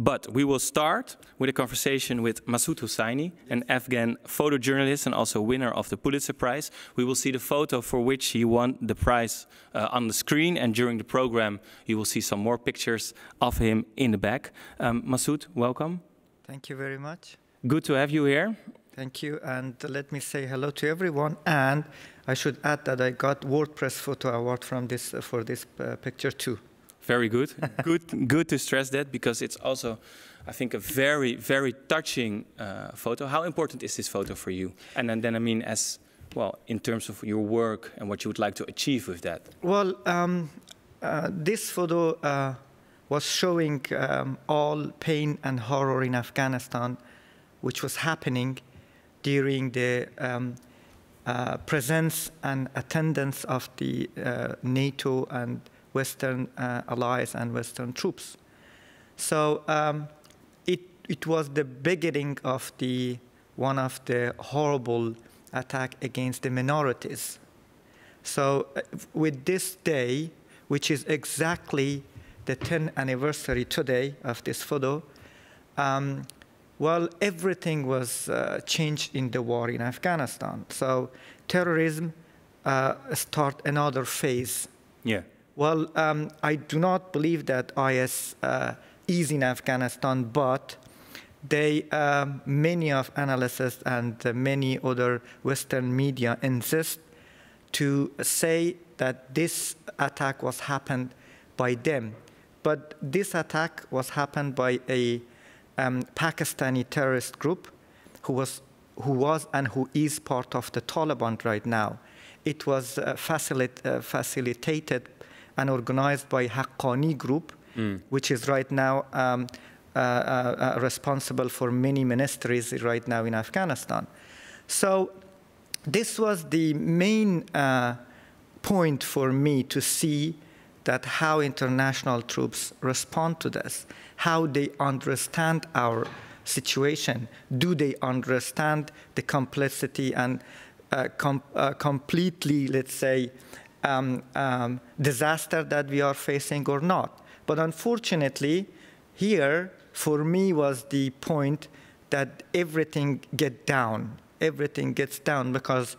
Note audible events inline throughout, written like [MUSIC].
But we will start with a conversation with Masoud Hosseini, an Afghan photojournalist and also winner of the Pulitzer Prize. We will see the photo for which he won the prize uh, on the screen, and during the program, you will see some more pictures of him in the back. Um, Masoud, welcome. Thank you very much. Good to have you here. Thank you, and let me say hello to everyone. And I should add that I got WordPress Photo Award from this uh, for this uh, picture too very good. [LAUGHS] good, good to stress that because it's also, I think, a very, very touching uh, photo. How important is this photo for you? And, then, I mean, as well, in terms of your work and what you would like to achieve with that. Well, um, uh, this photo uh, was showing um, all pain and horror in Afghanistan, which was happening during the um, uh, presence and attendance of the uh, NATO and Western uh, allies and Western troops. So um, it, it was the beginning of the, one of the horrible attack against the minorities. So uh, with this day, which is exactly the 10th anniversary today of this photo, um, well, everything was uh, changed in the war in Afghanistan. So terrorism uh, start another phase. Yeah. Well, um, I do not believe that IS uh, is in Afghanistan, but they, um, many of analysts and uh, many other Western media insist to say that this attack was happened by them. But this attack was happened by a um, Pakistani terrorist group who was, who was and who is part of the Taliban right now. It was uh, uh, facilitated and organized by Haqqani Group, mm. which is right now um, uh, uh, uh, responsible for many ministries right now in Afghanistan. So this was the main uh, point for me to see that how international troops respond to this, how they understand our situation. Do they understand the complexity and uh, com uh, completely, let's say, um, um, disaster that we are facing or not. But unfortunately, here for me was the point that everything get down. Everything gets down because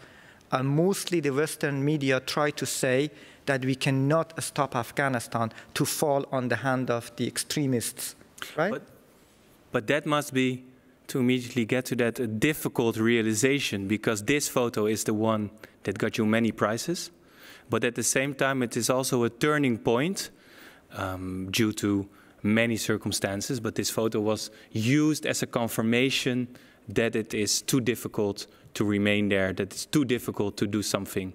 uh, mostly the Western media try to say that we cannot stop Afghanistan to fall on the hand of the extremists, right? But, but that must be to immediately get to that difficult realization because this photo is the one that got you many prizes. But at the same time, it is also a turning point um, due to many circumstances. But this photo was used as a confirmation that it is too difficult to remain there, that it's too difficult to do something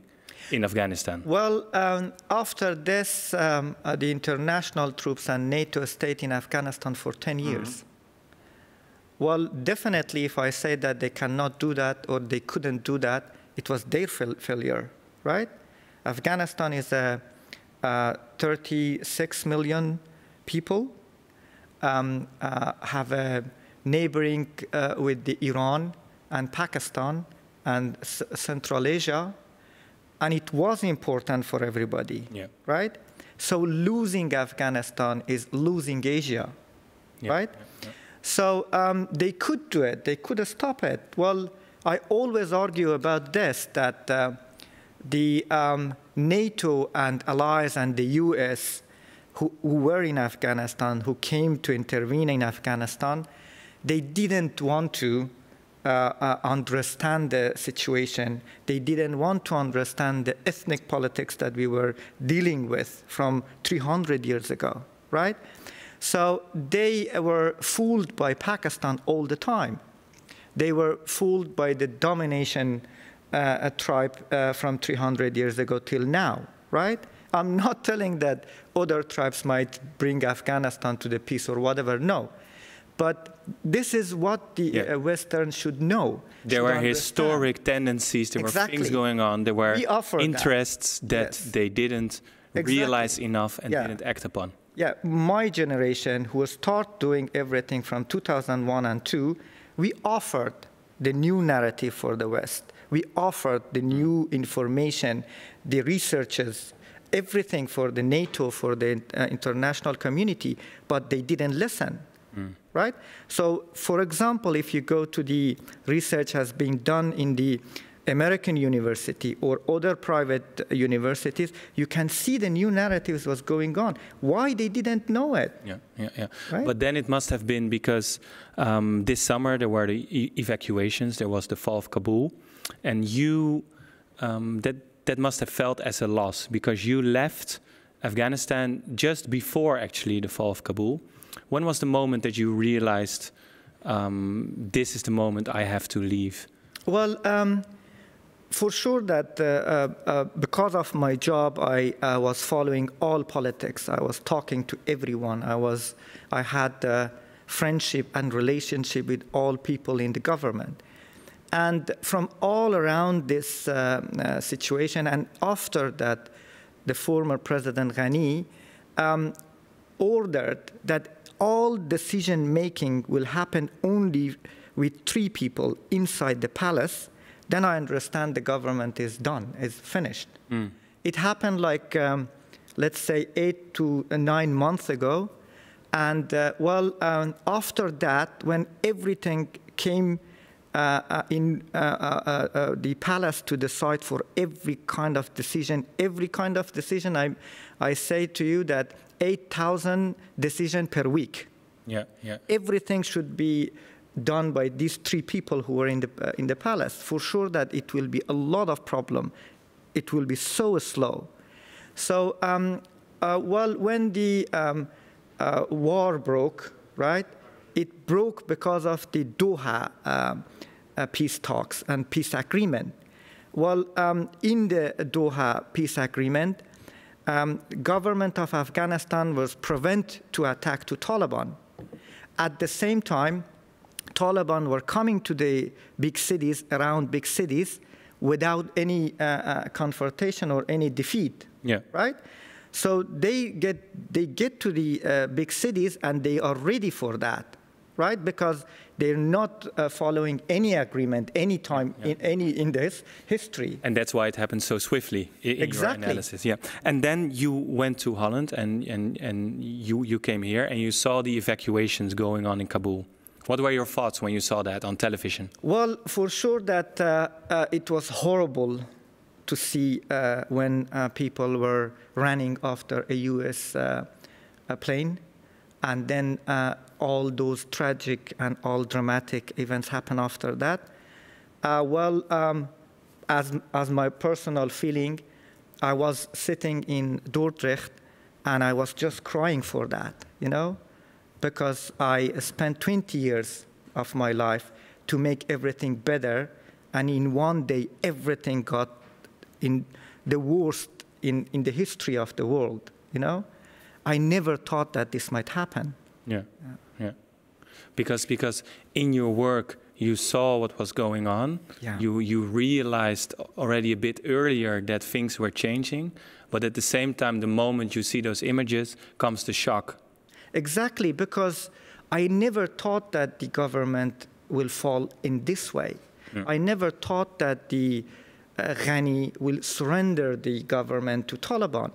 in Afghanistan? Well, um, after this, um, uh, the international troops and NATO stayed in Afghanistan for 10 mm-hmm. years. Mm -hmm. Well, definitely, if I say that they cannot do that or they couldn't do that, it was their failure, right? Afghanistan is a, uh, 36 million people um, uh, have a neighboring uh, with the Iran and Pakistan and S Central Asia, and it was important for everybody, yeah. right? So losing Afghanistan is losing Asia, yeah. right? Yeah. So um, they could do it. They could stop it. Well, I always argue about this that uh, the um, NATO and allies and the US who, who, were in Afghanistan, who came to intervene in Afghanistan, they didn't want to uh, uh, understand the situation. They didn't want to understand the ethnic politics that we were dealing with from 300 years ago, right? So they were fooled by Pakistan all the time. They were fooled by the domination uh, a tribe uh, from 300 years ago till now, right? I'm not telling that other tribes might bring Afghanistan to the peace or whatever, no. But this is what the yeah. Uh, Western should know. There were historic tendencies, there exactly. were things going on, there were we interests that, that yes. they didn't exactly. realize enough and yeah. didn't act upon. Yeah, my generation, who was taught doing everything from 2001 and 2, we offered the new narrative for the West we offered the new information, the researchers, everything for the NATO, for the uh, international community, but they didn't listen. Mm. Right? So, for example, if you go to the research has been done in the American university or other private universities, you can see the new narratives was going on. Why they didn't know it? Yeah, yeah, yeah. Right? But then it must have been because um, this summer there were the e evacuations. There was the fall of Kabul, and you um, that that must have felt as a loss because you left Afghanistan just before actually the fall of Kabul. When was the moment that you realized um, this is the moment I have to leave? Well. Um, for sure that uh, uh, uh, because of my job, I, was following all politics. I was talking to everyone. I was, I had uh, friendship and relationship with all people in the government. And from all around this uh, uh, situation, and after that, the former President Ghani um, ordered that all decision making will happen only with three people inside the palace then I understand the government is done, is finished. Mm. It happened like, um, let's say, eight to uh, nine months ago. And uh, well, um, after that, when everything came uh, uh in uh, uh, the palace to decide for every kind of decision, every kind of decision, I, I say to you that 8,000 decision per week. Yeah, yeah. Everything should be done by these three people who were in the, uh, in the palace, for sure that it will be a lot of problem. It will be so slow. So, um, uh, well, when the um, uh, war broke, right, it broke because of the Doha um, uh, peace talks and peace agreement. Well, um, in the Doha peace agreement, um, government of Afghanistan was prevent to attack to Taliban. At the same time, Taliban were coming to the big cities, around big cities, without any uh, uh, confrontation or any defeat. Yeah. Right. So they get they get to the uh, big cities and they are ready for that, right? Because they're not uh, following any agreement, any time yeah. in any in this history. And that's why it happened so swiftly in exactly. your analysis. Yeah. And then you went to Holland and and and you you came here and you saw the evacuations going on in Kabul. What were your thoughts when you saw that on television? Well, for sure that uh, uh, it was horrible to see uh, when uh, people were running after a U.S. Uh, a plane, and then uh, all those tragic and all dramatic events happen after that. well, um, as as my personal feeling, I was sitting in Dordrecht, and I was just crying for that, you know because I spent 20 years of my life to make everything better, and in one day everything got in the worst in, in the history of the world. You know, I never thought that this might happen. Yeah, yeah, because because in your work you saw what was going on. Yeah. You you realized already a bit earlier that things were changing, but at the same time, the moment you see those images comes the shock Exactly, because I never thought that the government will fall in this way. Yeah. I never thought that the uh, Ghani will surrender the government to Taliban.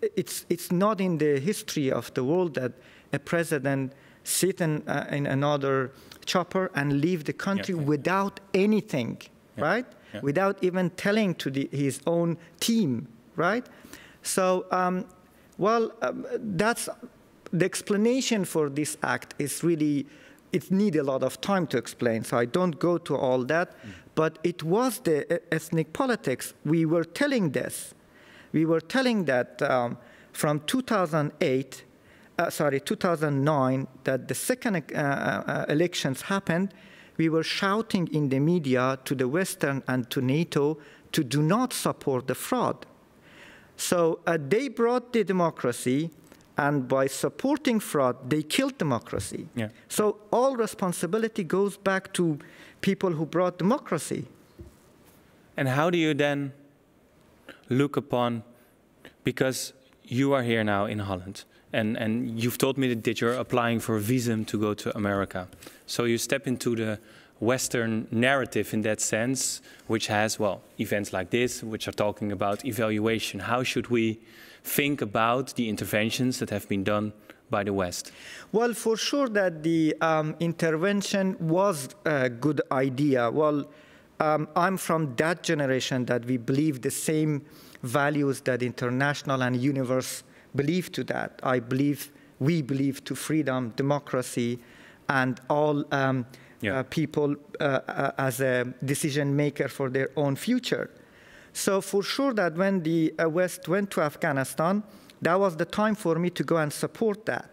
It's, it's not in the history of the world that a president sit in, uh, in another chopper and leave the country yeah. without anything, yeah. right? Without even telling to the, his own team, right? So, um, well, um, that's the explanation for this act is really, it need a lot of time to explain, so I don't go to all that. Mm. But it was the ethnic politics. We were telling this. We were telling that um, from 2008, uh, sorry, 2009, that the second uh, uh, uh, elections happened, we were shouting in the media to the Western and to NATO to do not support the fraud. So uh, they brought the democracy, and by supporting fraud, they killed democracy. Yeah. So all responsibility goes back to people who brought democracy. And how do you then look upon, because you are here now in Holland, and, and you've told me that you're applying for a visa to go to America. So you step into the Western narrative in that sense, which has, well, events like this, which are talking about evaluation. How should we think about the interventions that have been done by the West? Well, for sure that the um, intervention was a good idea. Well, um, I'm from that generation that we believe the same values that international and universe believe to that. I believe, we believe to freedom, democracy, and all um, yeah. Uh, people uh, uh, as a decision maker for their own future. So for sure that when the West went to Afghanistan, that was the time for me to go and support that.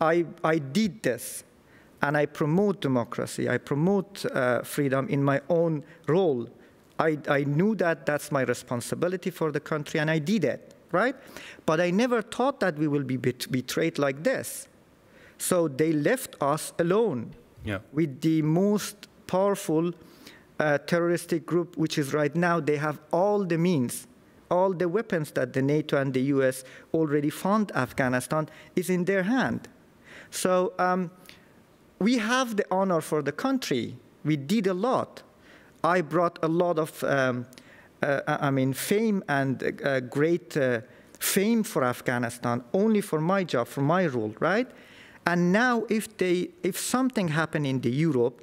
I, I did this, and I promote democracy. I promote uh, freedom in my own role. I, I knew that that's my responsibility for the country, and I did it, right? But I never thought that we will be bet betrayed like this. So they left us alone yeah. with the most powerful uh, terroristic group, which is right now, they have all the means, all the weapons that the NATO and the US already found. Afghanistan is in their hand. So um, we have the honor for the country. We did a lot. I brought a lot of, um, uh, I mean, fame and uh, great uh, fame for Afghanistan, only for my job, for my role, right? And now if, they, if something happened in the Europe,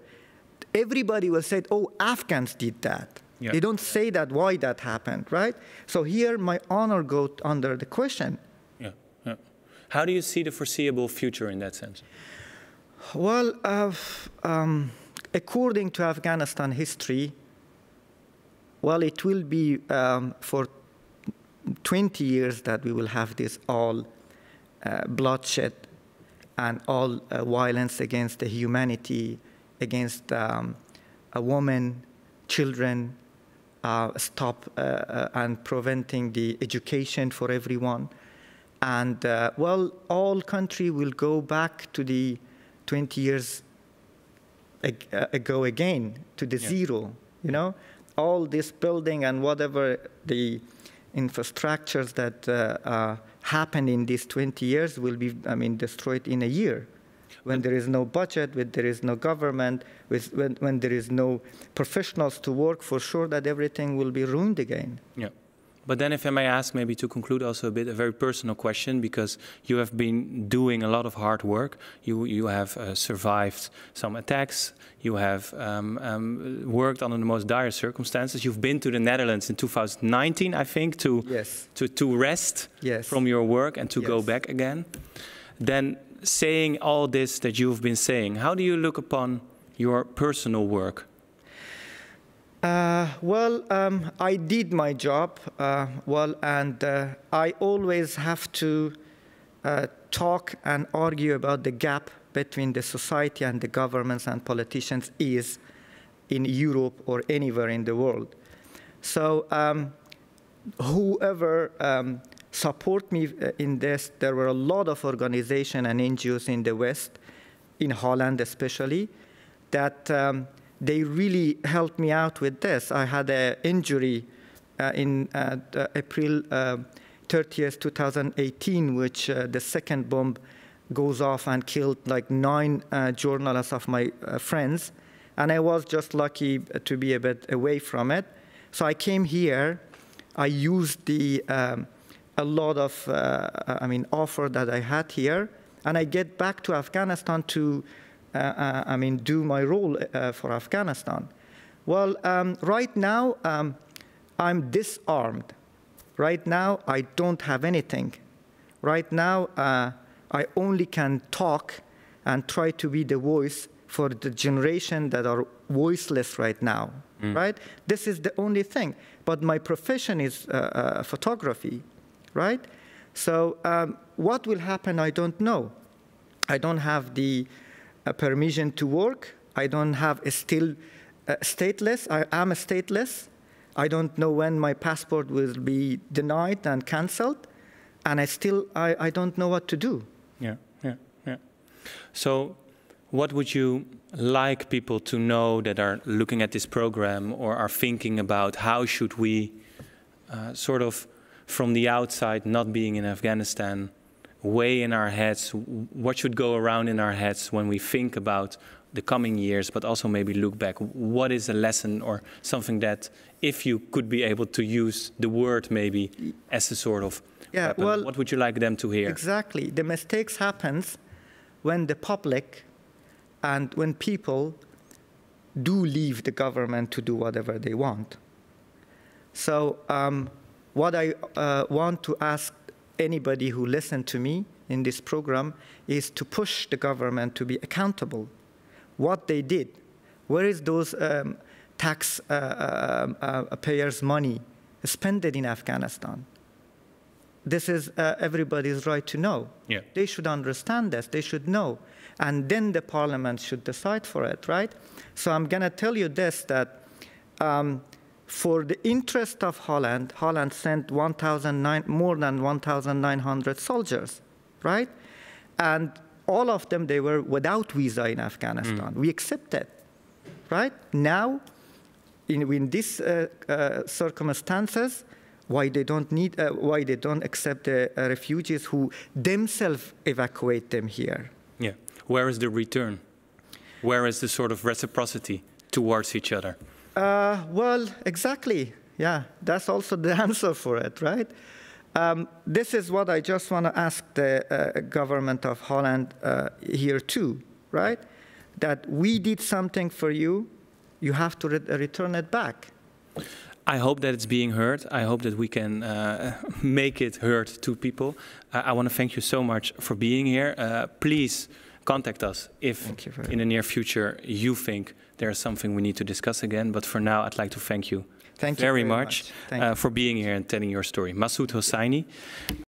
everybody will say, oh, Afghans did that. Yeah. They don't say that why that happened, right? So here my honor goes under the question. Yeah. yeah. How do you see the foreseeable future in that sense? Well, uh, um, according to Afghanistan history, well, it will be um, for 20 years that we will have this all uh, bloodshed and all uh, violence against the humanity, against um, a woman, children, uh, stop uh, uh, and preventing the education for everyone. And uh, well, all country will go back to the 20 years uh, ago again, to the yeah. zero, you know? All this building and whatever the infrastructures that happened in these 20 years will be, I mean, destroyed in a year when there is no budget, when there is no government, with, when, when there is no professionals to work, for sure that everything will be ruined again. Yeah. But then, if I may ask, maybe to conclude also a bit, a very personal question, because you have been doing a lot of hard work. You you have uh, survived some attacks. You have um, um, worked under the most dire circumstances. You've been to the Netherlands in 2019, I think, to yes. to to rest yes. from your work and to yes. go back again. Then, saying all this that you've been saying, how do you look upon your personal work? Uh, well, um, I did my job uh, well, and uh, I always have to uh, talk and argue about the gap between the society and the governments and politicians is in Europe or anywhere in the world. So um, whoever um, support me uh, in this, there were a lot of organizations and NGOs in the West, in Holland especially, that um, they really helped me out with this. I had an injury uh, in uh, uh April uh, 30th, 2018, which uh, the second bomb goes off and killed like nine uh, journalists of my friends. And I was just lucky to be a bit away from it. So I came here. I used the um, a lot of, I mean, offer that I had here. And I get back to Afghanistan to uh, uh, I mean, do my role uh, for Afghanistan? Well, um, right now, um, I'm disarmed. Right now, I don't have anything. Right now, uh, I only can talk and try to be the voice for the generation that are voiceless right now, mm. right? This is the only thing. But my profession is uh, uh, photography, right? So um, what will happen, I don't know. I don't have the a permission to work. I don't have a still uh, stateless. I am stateless. I don't know when my passport will be denied and cancelled. And I still, I, I don't know what to do. Yeah, yeah, yeah. So what would you like people to know that are looking at this program or are thinking about how should we uh, sort of from the outside, not being in Afghanistan, weigh in our heads, what should go around in our heads when we think about the coming years, but also maybe look back. What is a lesson or something that, if you could be able to use the word maybe as a sort of yeah, weapon, well, what would you like them to hear? Exactly. The mistakes happens when the public and when people do leave the government to do whatever they want. So um, what I uh, want to ask anybody who listened to me in this program is to push the government to be accountable. What they did, where is those um, tax uh, uh, um, uh payers' money spent in Afghanistan? This is uh, everybody's right to know. Yeah. They should understand this. They should know. And then the parliament should decide for it, right? So I'm going to tell you this, that um, for the interest of Holland, Holland sent 1, more than 1,900 soldiers, right? And all of them, they were without visa in Afghanistan. Mm. We accepted, right? Now, in, in these uh, uh, circumstances, why they don't need, uh, why they don't accept the uh, refugees who themselves evacuate them here. Yeah. Where is the return? Where is the sort of reciprocity towards each other? Uh, well, exactly. Yeah, that's also the [LAUGHS] answer for it, right? Um, this is what I just want to ask the uh, government of Holland uh, here too, right? That we did something for you, you have to re return it back. I hope that it's being heard. I hope that we can uh, [LAUGHS] make it heard to people. Uh, I want to thank you so much for being here. Uh, please contact us if in the near future you think there is something we need to discuss again. But for now, I'd like to thank you thank very, you very much, much. Uh, for being here and telling your story. Masoud Hosseini.